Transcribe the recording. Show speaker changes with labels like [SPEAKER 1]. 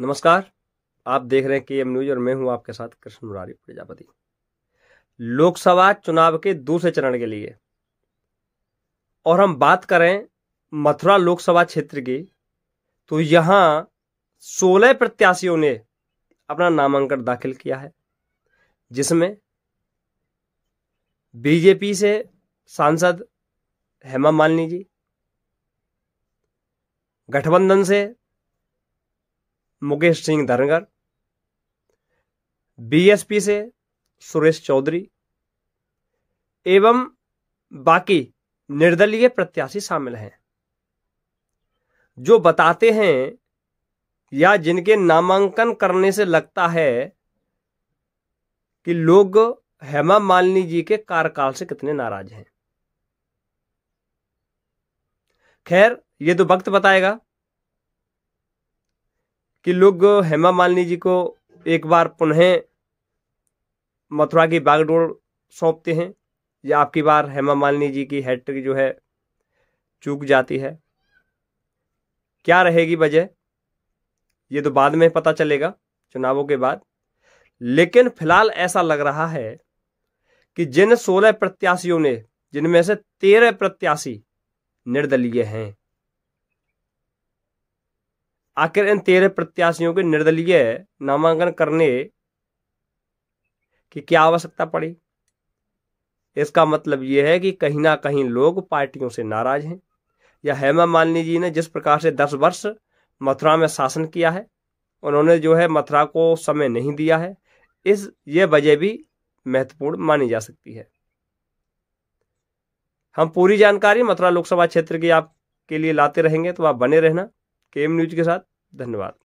[SPEAKER 1] नमस्कार आप देख रहे हैं के एम न्यूज और मैं हूं आपके साथ कृष्ण मुरारी प्रजापति लोकसभा चुनाव के दूसरे चरण के लिए और हम बात करें मथुरा लोकसभा क्षेत्र की तो यहां 16 प्रत्याशियों ने अपना नामांकन दाखिल किया है जिसमें बीजेपी से सांसद हेमा मालिनी जी गठबंधन से मुकेश सिंह धरगर बीएसपी से सुरेश चौधरी एवं बाकी निर्दलीय प्रत्याशी शामिल हैं जो बताते हैं या जिनके नामांकन करने से लगता है कि लोग हेमा मालिनी जी के कार्यकाल से कितने नाराज हैं खैर ये तो वक्त बताएगा कि लोग हेमा मालिनी जी को एक बार पुनः मथुरा की बागडोर सौंपते हैं या आपकी बार हेमा मालिनी जी की हैट्रिक जो है चूक जाती है क्या रहेगी वजह ये तो बाद में पता चलेगा चुनावों के बाद लेकिन फिलहाल ऐसा लग रहा है कि जिन सोलह प्रत्याशियों ने जिनमें से तेरह प्रत्याशी निर्दलीय हैं आखिर इन तेरह प्रत्याशियों के निर्दलीय नामांकन करने की क्या आवश्यकता पड़ी इसका मतलब यह है कि कहीं ना कहीं लोग पार्टियों से नाराज हैं या हेमा मालिनी जी ने जिस प्रकार से दस वर्ष मथुरा में शासन किया है उन्होंने जो है मथुरा को समय नहीं दिया है इस ये वजह भी महत्वपूर्ण मानी जा सकती है हम पूरी जानकारी मथुरा लोकसभा क्षेत्र की आपके लिए लाते रहेंगे तो आप बने रहना के एम न्यूज के साथ धन्यवाद